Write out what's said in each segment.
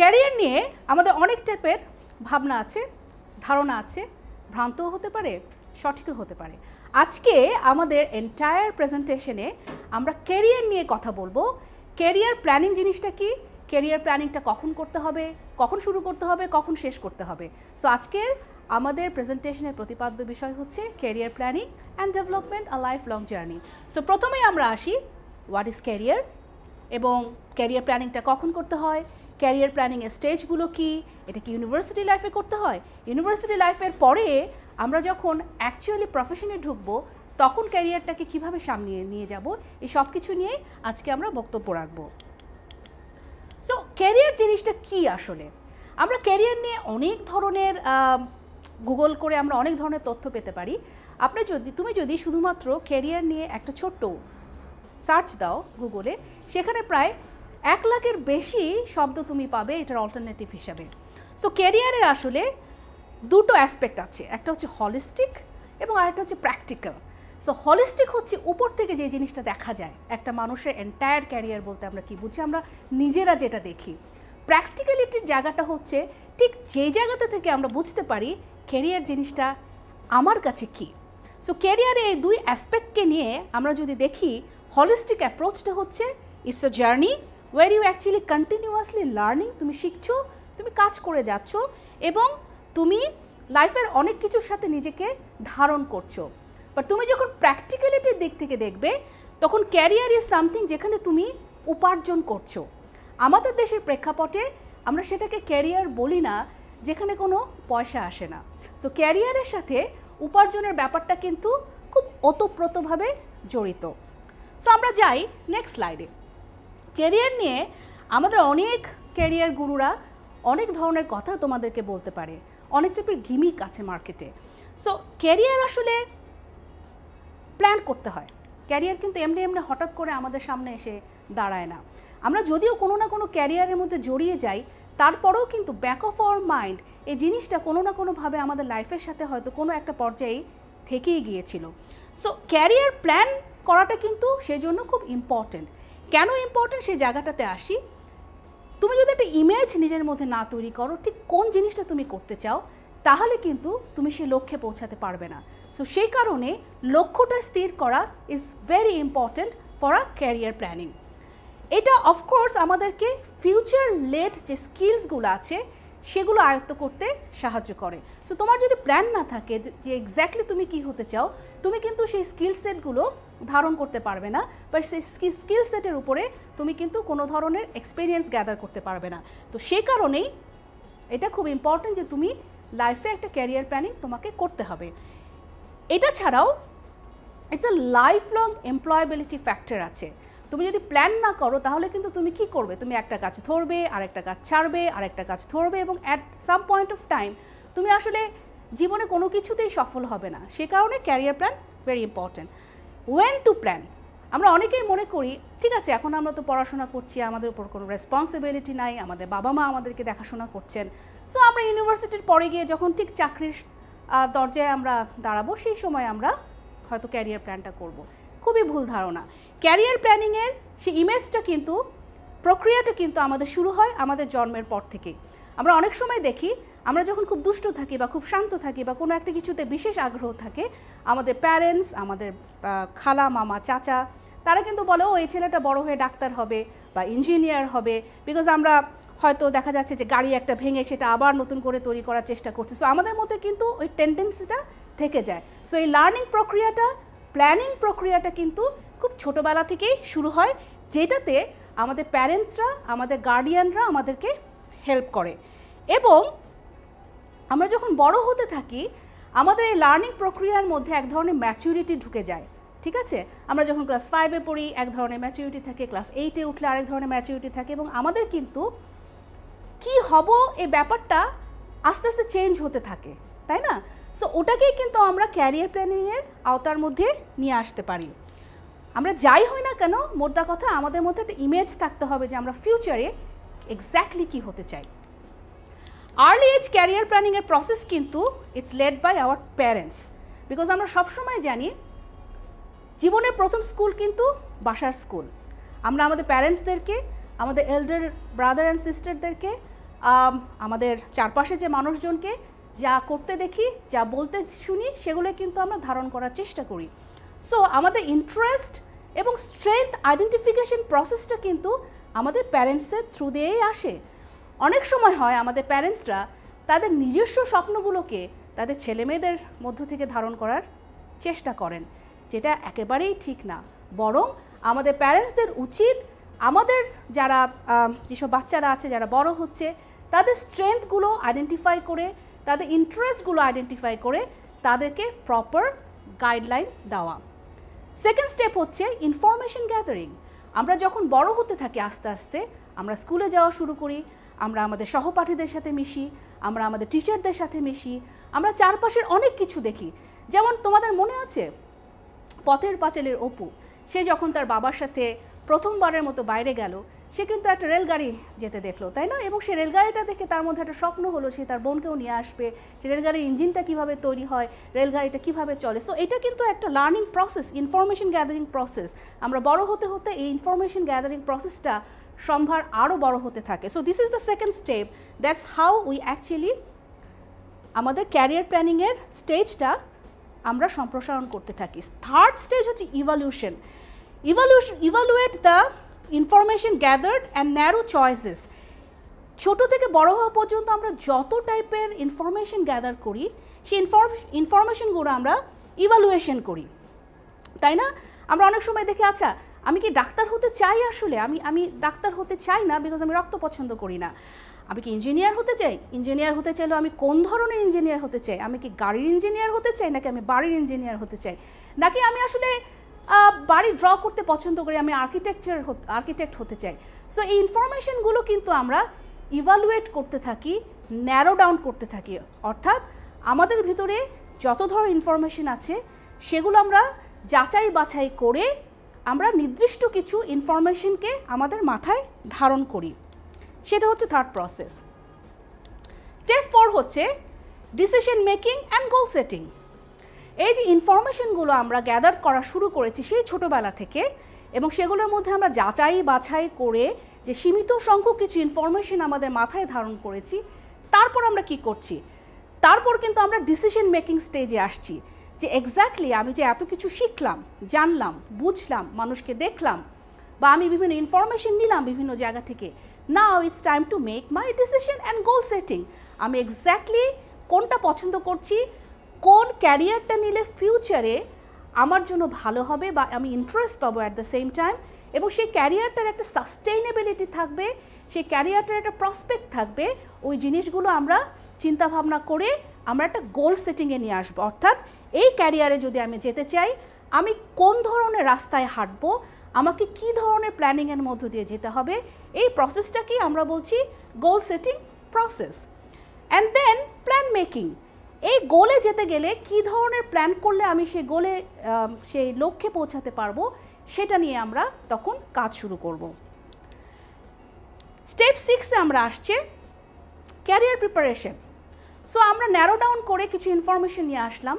Career নিয়ে আমাদের অনেক টাইপের ভাবনা আছে ধারণা আছে ভ্রান্তও হতে পারে সঠিকও হতে পারে আজকে আমাদের এন্টায়ার প্রেজেন্টেশনে আমরা ক্যারিয়ার নিয়ে কথা বলবো ক্যারিয়ার প্ল্যানিং জিনিসটা কি ক্যারিয়ার প্ল্যানিংটা কখন করতে হবে কখন শুরু করতে হবে কখন শেষ করতে হবে সো আজকের আমাদের প্রেজেন্টেশনের প্রতিপাদ্য বিষয় হচ্ছে career planning and development a life long journey so প্রথমেই আমরা আসি হোয়াট ইজ ক্যারিয়ার এবং ক্যারিয়ার প্ল্যানিংটা কখন করতে হয় ক্যারিয়ার প্ল্যানিংয়ের স্টেজগুলো কি এটা কি ইউনিভার্সিটি লাইফে করতে হয় ইউনিভার্সিটি লাইফের পরে আমরা যখন অ্যাকচুয়ালি প্রফেশনে ঢুকবো তখন ক্যারিয়ারটাকে কিভাবে সামনে নিয়ে যাব এই সব কিছু নিয়েই আজকে আমরা বক্তব্য রাখবো সো ক্যারিয়ার জিনিসটা কি আসলে আমরা ক্যারিয়ার নিয়ে অনেক ধরনের গুগল করে আমরা অনেক ধরনের তথ্য পেতে পারি আপনি যদি তুমি যদি শুধুমাত্র ক্যারিয়ার নিয়ে একটা ছোট্ট সার্চ দাও গুগলে সেখানে প্রায় এক লাখের বেশি শব্দ তুমি পাবে এটার অল্টারনেটিভ হিসাবে সো কেরিয়ারের আসলে দুটো অ্যাসপেক্ট আছে একটা হচ্ছে হলিস্টিক এবং আরেকটা হচ্ছে প্র্যাকটিক্যাল সো হলিস্টিক হচ্ছে উপর থেকে যে জিনিসটা দেখা যায় একটা মানুষের এন্টায়ার ক্যারিয়ার বলতে আমরা কি বুঝি আমরা নিজেরা যেটা দেখি প্র্যাকটিক্যালিটির জায়গাটা হচ্ছে ঠিক যেই জায়গাটা থেকে আমরা বুঝতে পারি ক্যারিয়ার জিনিসটা আমার কাছে কি সো কেরিয়ারে এই দুই অ্যাসপেক্টকে নিয়ে আমরা যদি দেখি হলিস্টিক অ্যাপ্রোচটা হচ্ছে it's a journey where you actually continuously learning তুমি শিখছো তুমি কাজ করে যাচ্ছ এবং তুমি লাইফের অনেক কিছুর সাথে নিজেকে ধারণ করছো বাট তুমি যখন প্র্যাকটিক্যালিটির দিক থেকে দেখবে তখন ক্যারিয়ার ইজ সামথিং যেখানে তুমি উপার্জন করছো আমাদের দেশের প্রেক্ষাপটে আমরা সেটাকে ক্যারিয়ার বলি না যেখানে কোনো পয়সা আসে না সো ক্যারিয়ারের সাথে উপার্জনের ব্যাপারটা কিন্তু খুব ওতপ্রোতভাবে জড়িত সো আমরা যাই নেক্সট স্লাইডে কেরিয়ার নিয়ে আমাদের অনেক ক্যারিয়ার গুরুরা অনেক ধরনের কথা তোমাদেরকে বলতে পারে অনেক টাইপের গিমিক আছে মার্কেটে সো ক্যারিয়ার আসলে প্ল্যান করতে হয় ক্যারিয়ার কিন্তু এমনি এমনি হঠাৎ করে আমাদের সামনে এসে দাঁড়ায় না আমরা যদিও কোনো না কোনো ক্যারিয়ারের মধ্যে জড়িয়ে যাই তারপরেও কিন্তু ব্যাক অফ আওয়ার মাইন্ড এই জিনিসটা কোনো না কোনোভাবে আমাদের লাইফের সাথে হয়তো কোনো একটা পর্যায়ে থেকেই গিয়েছিল সো ক্যারিয়ার প্ল্যান করাটা কিন্তু সেই জন্য খুব ইম্পর্টেন্ট কেন ইম্পর্টেন্ট সেই জায়গাটাতে আসি তুমি যদি একটা ইমেজ নিজের মধ্যে না তৈরি করো ঠিক কোন জিনিসটা তুমি করতে চাও তাহলে কিন্তু তুমি সেই লক্ষ্যে পৌঁছাতে পারবে না সো সেই কারণে লক্ষ্যটা স্থির করা is very important for a career planning এটা অফকোর্স আমাদেরকে ফিউচার লেট যে স্কিলসগুলো আছে সেগুলো আয়ত্ত করতে সাহায্য করে সো তোমার যদি প্ল্যান না থাকে যে এক্স্যাক্টলি তুমি কি হতে চাও তুমি কিন্তু সেই স্কিল সেটগুলো ধারণ করতে পারবে না বা সেই স্কিল সেটের উপরে তুমি কিন্তু কোনো ধরনের এক্সপিরিয়েন্স গ্যাদার করতে পারবে না তো সে কারণেই এটা খুব ইম্পর্ট্যান্ট যে তুমি লাইফে একটা ক্যারিয়ার প্ল্যানিং তোমাকে করতে হবে এটা ছাড়াও it's a life long employability factor আছে তুমি যদি প্ল্যান না করো তাহলে কিন্তু তুমি কি করবে তুমি একটা গাছ ধরবে আর একটা গাছ ছাড়বে আর একটা গাছ ধরবে এবং at some point of time তুমি আসলে জীবনে কোনো কিছুতেই সফল হবে না সে কারণে career plan very important when to plan আমরা অনেকেই মনে করি ঠিক আছে এখন আমরা তো পড়াশোনা করছি আমাদের উপর কোনো রেসপন্সিবিলিটি নাই আমাদের বাবা মা আমাদেরকে দেখাশোনা করছেন সো আমরা ইউনিভার্সিটির পরে গিয়ে যখন ঠিক চাকরির দরজায় আমরা দাঁড়াবো সেই সময় আমরা হয়তো ক্যারিয়ার প্ল্যানটা করব। খুবই ভুল ধারণা ক্যারিয়ার প্ল্যানিংয়ের সেই ইমেজটা কিন্তু প্রক্রিয়াটা কিন্তু আমাদের শুরু হয় আমাদের জন্মের পর থেকে আমরা অনেক সময় দেখি আমরা যখন খুব দুষ্ট থাকি বা খুব শান্ত থাকি বা কোনো একটা কিছুতে বিশেষ আগ্রহ থাকে আমাদের প্যারেন্টস আমাদের খালা মামা চাচা তারা কিন্তু বলে ও এই ছেলেটা বড় হয়ে ডাক্তার হবে বা ইঞ্জিনিয়ার হবে বিকজ আমরা হয়তো দেখা যাচ্ছে যে গাড়ি একটা ভেঙে সেটা আবার নতুন করে তৈরি করার চেষ্টা করছে সো আমাদের মধ্যে কিন্তু ওই টেন্ডেন্সিটা থেকে যায় সো এই লার্নিং প্রক্রিয়াটা প্ল্যানিং প্রক্রিয়াটা কিন্তু খুব ছোটোবেলা থেকেই শুরু হয় যেটাতে আমাদের প্যারেন্টসরা আমাদের গার্ডিয়ানরা আমাদেরকে হেল্প করে এবং আমরা যখন বড় হতে থাকি আমাদের এই লার্নিং প্রক্রিয়ার মধ্যে এক ধরনের ম্যাচুরিটি ঢুকে যায় ঠিক আছে আমরা যখন ক্লাস ফাইভে পড়ি এক ধরনের ম্যাচুরিটি থাকে ক্লাস এইটে উঠলে আরেক ধরনের ম্যাচুরিটি থাকে এবং আমাদের কিন্তু কি হব এই ব্যাপারটা আস্তে আস্তে চেঞ্জ হতে থাকে তাই না সো ওটাকেই কিন্তু আমরা ক্যারিয়ার প্ল্যানিংয়ের আওতার মধ্যে নিয়ে আসতে পারি আমরা যাই হই না কেন মোদ্দা কথা আমাদের মধ্যে একটা ইমেজ থাকতে হবে যে আমরা ফিউচারে এক্স্যাক্টলি কি হতে চাই আর্লি এজ ক্যারিয়ার প্ল্যানিংয়ের প্রসেস কিন্তু it's led by our parents because আমরা সবসময় জানি জীবনের প্রথম স্কুল কিন্তু বাসার স্কুল আমরা আমাদের প্যারেন্টসদেরকে আমাদের এল্ডার ব্রাদার অ্যান্ড সিস্টারদেরকে আমাদের চারপাশে যে মানুষজনকে যা করতে দেখি যা বলতে শুনি সেগুলো কিন্তু আমরা ধারণ করার চেষ্টা করি সো আমাদের ইন্টারেস্ট এবং স্ট্রেংথ আইডেন্টিফিকেশন প্রসেসটা কিন্তু আমাদের প্যারেন্টসের থ্রু দিয়েই আসে অনেক সময় হয় আমাদের প্যারেন্টসরা তাদের নিজস্ব স্বপ্নগুলোকে তাদের ছেলেমেয়েদের মধ্য থেকে ধারণ করার চেষ্টা করেন যেটা একেবারেই ঠিক না বরং আমাদের প্যারেন্টসদের উচিত আমাদের যারা যেসব বাচ্চারা আছে যারা বড় হচ্ছে তাদের স্ট্রেংথগুলো আইডেন্টিফাই করে তাদের ইন্টারেস্টগুলো আইডেন্টিফাই করে তাদেরকে প্রপার গাইডলাইন দেওয়া সেকেন্ড স্টেপ হচ্ছে ইনফরমেশন গ্যাদারিং আমরা যখন বড় হতে থাকি আস্তে আস্তে আমরা স্কুলে যাওয়া শুরু করি আমরা আমাদের সহপাঠীদের সাথে মিশি আমরা আমাদের টিচারদের সাথে মিশি আমরা চারপাশের অনেক কিছু দেখি যেমন তোমাদের মনে আছে পথের পাঁচালের অপু সে যখন তার বাবার সাথে প্রথমবারের মতো বাইরে গেল সে কিন্তু একটা রেলগাড়ি যেতে দেখলো তাই না এবং সে রেলগাড়িটা দেখে তার মধ্যে একটা স্বপ্ন হলো সে তার বোনকেও নিয়ে আসবে সে রেলগাড়ির ইঞ্জিনটা কিভাবে তৈরি হয় রেলগাড়িটা কিভাবে চলে সো এটা কিন্তু একটা learning process information gathering process আমরা বড় হতে হতে এই ইনফরমেশন গ্যাদারিং প্রসেসটা সম্ভার আরও বড় হতে থাকে so this is the second step that's how we actually আমাদের ক্যারিয়ার প্ল্যানিংয়ের স্টেজটা আমরা সম্প্রসারণ করতে থাকি থার্ড স্টেজ হচ্ছে evaluation evaluation evaluate the information gathered and narrow choices ছোট থেকে বড় হওয়া পর্যন্ত আমরা যত টাইপের ইনফরমেশন গ্যাদার করি সেই ইনফরমেশনগুলো আমরা ইভালুয়েশন করি তাই না আমরা অনেক সময় দেখি আচ্ছা আমি কি ডাক্তার হতে চাই আসলে আমি আমি ডাক্তার হতে চাই না বিকজ আমি রক্ত পছন্দ করি না আমি কি ইঞ্জিনিয়ার হতে চাই ইঞ্জিনিয়ার হতে চাইলেও আমি কোন ধরনের ইঞ্জিনিয়ার হতে চাই আমি কি গাড়ির ইঞ্জিনিয়ার হতে চাই নাকি আমি বাড়ির ইঞ্জিনিয়ার হতে চাই নাকি আমি আসলে বাড়ি ড্র করতে পছন্দ করি আমি আর্কিটেকচার আর্কিটেক্ট হতে চাই সো এই ইনফরমেশনগুলো কিন্তু আমরা ইভালুয়েট করতে থাকি ন্যারো ডাউন করতে থাকি অর্থাৎ আমাদের ভিতরে যত ধরনের ইনফরমেশন আছে সেগুলো আমরা যাচাই বাছাই করে আমরা নির্দিষ্ট কিছু ইনফরমেশনকে আমাদের মাথায় ধারণ করি সেটা হচ্ছে থার্ড প্রসেস স্টেপ ফোর হচ্ছে decision making and goal setting এই যে ইনফরমেশনগুলো আমরা গ্যাদার করা শুরু করেছি সেই ছোটোবেলা থেকে এবং সেগুলোর মধ্যে আমরা যাচাই বাছাই করে যে সীমিত সংখ্যক কিছু ইনফরমেশন আমাদের মাথায় ধারণ করেছি তারপর আমরা কি করছি তারপর কিন্তু আমরা ডিসিশন মেকিং স্টেজে আসছি যে এক্স্যাক্টলি আমি যে এত কিছু শিখলাম জানলাম বুঝলাম মানুষকে দেখলাম বা আমি বিভিন্ন ইনফরমেশন নিলাম বিভিন্ন জায়গা থেকে now it's time to make my decision and goal setting আমি এক্স্যাক্টলি কোনটা পছন্দ করছি কোন ক্যারিয়ারটা নিলে ফিউচারে আমার জন্য ভালো হবে বা আমি ইন্টারেস্ট পাবো অ্যাট দ্য সেম টাইম এবং সেই ক্যারিয়ারটার একটা সাস্টেইনেবিলিটি থাকবে সেই ক্যারিয়ারটার একটা প্রসপেক্ট থাকবে ওই জিনিসগুলো আমরা চিন্তাভাবনা করে আমরা একটা গোল সেটিংয়ে নিয়ে আসবো অর্থাৎ এই ক্যারিয়ারে যদি আমি যেতে চাই আমি কোন ধরনের রাস্তায় হাঁটব আমাকে কি ধরনের প্ল্যানিংয়ের মধ্য দিয়ে যেতে হবে এই প্রসেসটাকেই আমরা বলছি goal setting process and then plan making এই গোলে যেতে গেলে কি ধরনের প্ল্যান করলে আমি সেই গোলে সেই লক্ষ্যে পৌঁছাতে পারবো সেটা নিয়ে আমরা তখন কাজ শুরু করব স্টেপ সিক্সে আমরা আসছে ক্যারিয়ার প্রিপারেশন সো আমরা ন্যারো ডাউন করে কিছু ইনফরমেশন নিয়ে আসলাম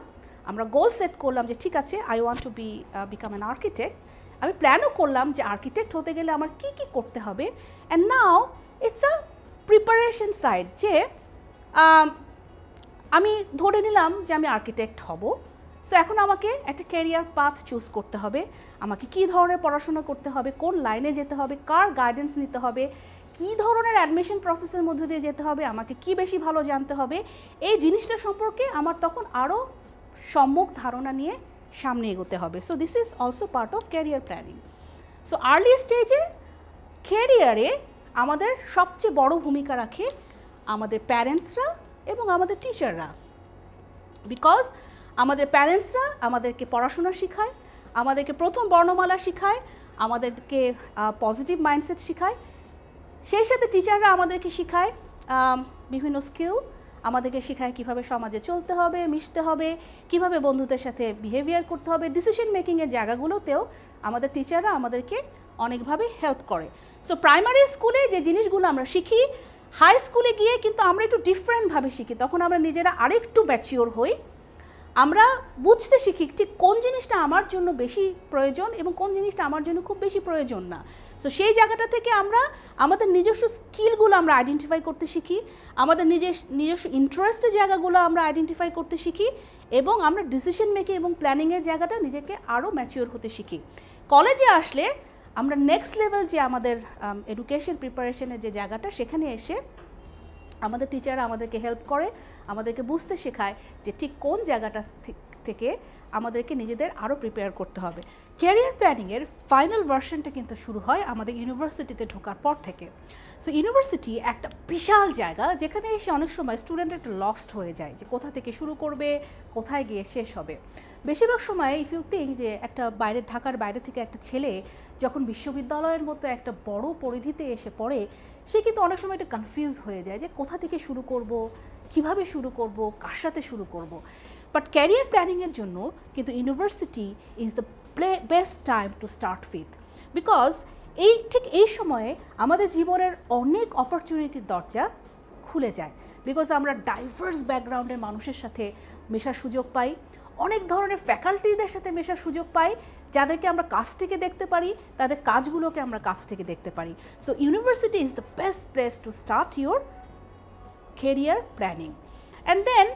আমরা গোল সেট করলাম যে ঠিক আছে I want to be become an architect আমি প্ল্যানও করলাম যে আর্কিটেক্ট হতে গেলে আমার কি কি করতে হবে and now it's a preparation side যে আমি ধরে নিলাম যে আমি আর্কিটেক্ট হব সো এখন আমাকে একটা ক্যারিয়ার পাথ চুজ করতে হবে আমাকে কি ধরনের পড়াশোনা করতে হবে কোন লাইনে যেতে হবে কার গাইডেন্স নিতে হবে কি ধরনের অ্যাডমিশন প্রসেসের মধ্যে দিয়ে যেতে হবে আমাকে কি বেশি ভালো জানতে হবে এই জিনিসটা সম্পর্কে আমার তখন আরও সম্যক ধারণা নিয়ে সামনে এগোতে হবে so this is also part of career planning so early স্টেজে ক্যারিয়ারে আমাদের সবচেয়ে বড় ভূমিকা রাখে আমাদের প্যারেন্টসরা এবং আমাদের টিচাররা বিকজ আমাদের প্যারেন্টসরা আমাদেরকে পড়াশোনা শেখায় আমাদেরকে প্রথম বর্ণমালা শেখায় আমাদেরকে পজিটিভ মাইন্ডসেট শেখায় সেই সাথে টিচাররা আমাদেরকে শেখায় বিভিন্ন স্কিল আমাদেরকে শেখায় কিভাবে সমাজে চলতে হবে মিশতে হবে কিভাবে বন্ধুদের সাথে বিহেভিয়ার করতে হবে ডিসিশন মেকিংয়ের জায়গাগুলোতেও আমাদের টিচাররা আমাদেরকে অনেকভাবে হেল্প করে সো প্রাইমারি স্কুলে যে জিনিসগুলো আমরা শিখি হাই স্কুলে গিয়ে কিন্তু আমরা একটু ডিফারেন্টভাবে শিখি তখন আমরা নিজেরা আরেকটু ম্যাচিওর হই আমরা বুঝতে শিখি ঠিক কোন জিনিসটা আমার জন্য বেশি প্রয়োজন এবং কোন জিনিসটা আমার জন্য খুব বেশি প্রয়োজন না সো সেই জায়গাটা থেকে আমরা আমাদের নিজস্ব স্কিলগুলো আমরা আইডেন্টিফাই করতে শিখি আমাদের নিজের নিজস্ব ইন্টারেস্টের জায়গাগুলো আমরা আইডেন্টিফাই করতে শিখি এবং আমরা ডিসিশন মেকিং এবং প্ল্যানিংয়ের জায়গাটা নিজেকে আরও ম্যাচিওর হতে শিখি কলেজে আসলে আমরা নেক্সট লেভেল যে আমাদের um, এডুকেশন প্রিপারেশনের যে জায়গাটা সেখানে এসে আমাদের টিচাররা আমাদেরকে হেল্প করে আমাদেরকে বুঝতে শেখায় যে ঠিক কোন জায়গাটা থেকে আমাদেরকে নিজেদের আরও প্রিপেয়ার করতে হবে ক্যারিয়ার প্ল্যানিংয়ের ফাইনাল ভার্সনটা কিন্তু শুরু হয় আমাদের ইউনিভার্সিটিতে ঢোকার পর থেকে সো ইউনিভার্সিটি একটা বিশাল জায়গা যেখানে এসে অনেক সময় স্টুডেন্ট একটু লস্ট হয়ে যায় যে কোথা থেকে শুরু করবে কোথায় গিয়ে শেষ হবে বেশিরভাগ সময় ইফ ইউ থিঙ্ক যে একটা বাইরে ঢাকার বাইরে থেকে একটা ছেলে যখন বিশ্ববিদ্যালয়ের মতো একটা বড় পরিধিতে এসে পড়ে সে কিন্তু অনেক সময় একটু কনফিউজ হয়ে যায় যে কোথা থেকে শুরু করব কিভাবে শুরু করব কার সাথে শুরু করব বাট ক্যারিয়ার প্ল্যানিংয়ের জন্য কিন্তু university is the play best time to start with because এই ঠিক এই সময়ে আমাদের জীবনের অনেক অপরচুনিটির দরজা খুলে যায় বিকজ আমরা ডাইভার্স ব্যাকগ্রাউন্ডের মানুষের সাথে মেশার সুযোগ পাই অনেক ধরনের ফ্যাকাল্টিদের সাথে মেশার সুযোগ পাই যাদেরকে আমরা কাছ থেকে দেখতে পারি তাদের কাজগুলোকে আমরা কাছ থেকে দেখতে পারি so university is the best place to start your career planning and then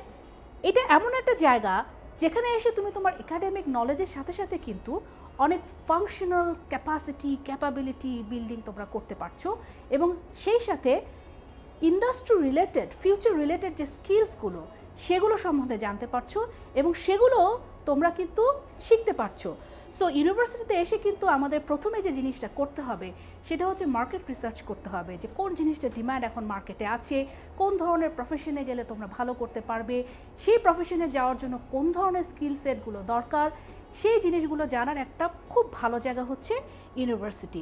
এটা এমন একটা জায়গা যেখানে এসে তুমি তোমার একাডেমিক নলেজের সাথে সাথে কিন্তু অনেক ফাংশনাল ক্যাপাসিটি ক্যাপাবিলিটি বিল্ডিং তোমরা করতে পারছো এবং সেই সাথে ইন্ডাস্ট্রি রিলেটেড ফিউচার রিলেটেড যে স্কিলসগুলো সেগুলো সম্বন্ধে জানতে পারছো এবং সেগুলো তোমরা কিন্তু শিখতে পারছো সো ইউনিভার্সিটিতে এসে কিন্তু আমাদের প্রথমে যে জিনিসটা করতে হবে সেটা হচ্ছে মার্কেট রিসার্চ করতে হবে যে কোন জিনিসটা ডিমান্ড এখন মার্কেটে আছে কোন ধরনের প্রফেশনে গেলে তোমরা ভালো করতে পারবে সেই প্রফেশনে যাওয়ার জন্য কোন ধরনের স্কিল সেটগুলো দরকার সেই জিনিসগুলো জানার একটা খুব ভালো জায়গা হচ্ছে ইউনিভার্সিটি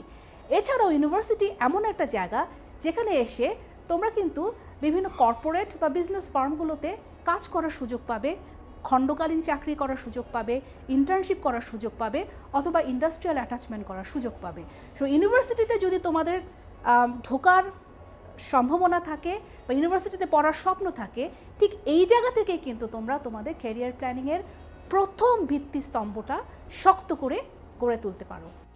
এছাড়াও ইউনিভার্সিটি এমন একটা জায়গা যেখানে এসে তোমরা কিন্তু বিভিন্ন কর্পোরেট বা বিজনেস ফার্মগুলোতে কাজ করার সুযোগ পাবে খণ্ডকালীন চাকরি করার সুযোগ পাবে ইন্টার্নশিপ করার সুযোগ পাবে অথবা ইন্ডাস্ট্রিয়াল অ্যাটাচমেন্ট করার সুযোগ পাবে সো ইউনিভার্সিটিতে যদি তোমাদের ঢোকার সম্ভাবনা থাকে বা ইউনিভার্সিটিতে পড়ার স্বপ্ন থাকে ঠিক এই জায়গা থেকে কিন্তু তোমরা তোমাদের ক্যারিয়ার প্ল্যানিংয়ের প্রথম ভিত্তি স্তম্ভটা শক্ত করে গড়ে তুলতে পারো